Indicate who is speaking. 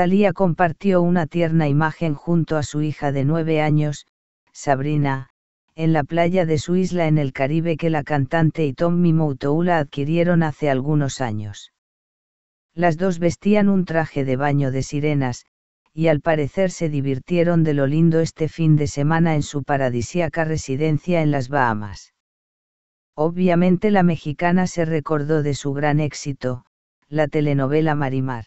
Speaker 1: Thalía compartió una tierna imagen junto a su hija de nueve años, Sabrina, en la playa de su isla en el Caribe que la cantante y Tommy Moutoula adquirieron hace algunos años. Las dos vestían un traje de baño de sirenas, y al parecer se divirtieron de lo lindo este fin de semana en su paradisíaca residencia en las Bahamas. Obviamente la mexicana se recordó de su gran éxito, la telenovela Marimar